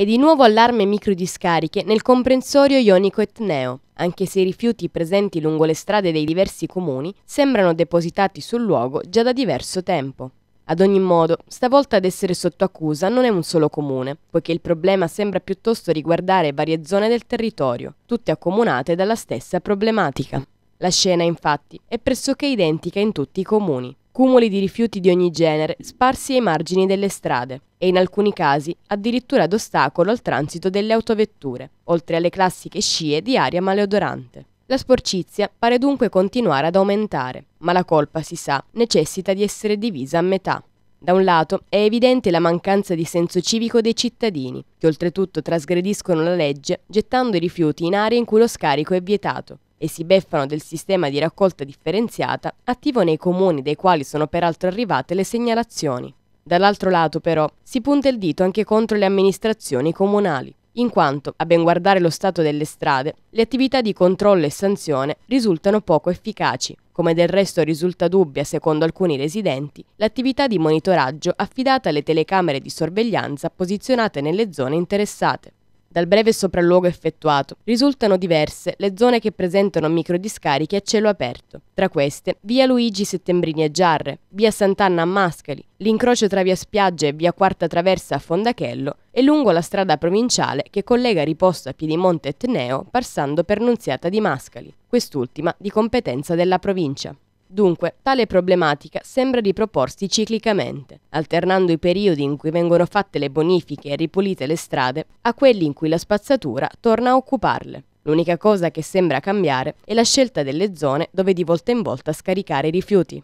E di nuovo allarme microdiscariche nel comprensorio ionico etneo, anche se i rifiuti presenti lungo le strade dei diversi comuni sembrano depositati sul luogo già da diverso tempo. Ad ogni modo, stavolta ad essere sotto accusa non è un solo comune, poiché il problema sembra piuttosto riguardare varie zone del territorio, tutte accomunate dalla stessa problematica. La scena, infatti, è pressoché identica in tutti i comuni cumuli di rifiuti di ogni genere sparsi ai margini delle strade e in alcuni casi addirittura ad ostacolo al transito delle autovetture, oltre alle classiche scie di aria maleodorante. La sporcizia pare dunque continuare ad aumentare, ma la colpa, si sa, necessita di essere divisa a metà. Da un lato è evidente la mancanza di senso civico dei cittadini, che oltretutto trasgrediscono la legge gettando i rifiuti in aree in cui lo scarico è vietato, e si beffano del sistema di raccolta differenziata attivo nei comuni dei quali sono peraltro arrivate le segnalazioni. Dall'altro lato però si punta il dito anche contro le amministrazioni comunali, in quanto, a ben guardare lo stato delle strade, le attività di controllo e sanzione risultano poco efficaci, come del resto risulta dubbia, secondo alcuni residenti, l'attività di monitoraggio affidata alle telecamere di sorveglianza posizionate nelle zone interessate. Dal breve sopralluogo effettuato risultano diverse le zone che presentano microdiscariche a cielo aperto. Tra queste, via Luigi Settembrini e Giarre, via Sant'Anna a Mascali, l'incrocio tra via Spiagge e via Quarta Traversa a Fondachello e lungo la strada provinciale che collega Riposto a Piedimonte Etneo, passando per Nunziata di Mascali, quest'ultima di competenza della provincia. Dunque, tale problematica sembra riproporsi ciclicamente, alternando i periodi in cui vengono fatte le bonifiche e ripulite le strade a quelli in cui la spazzatura torna a occuparle. L'unica cosa che sembra cambiare è la scelta delle zone dove di volta in volta scaricare i rifiuti.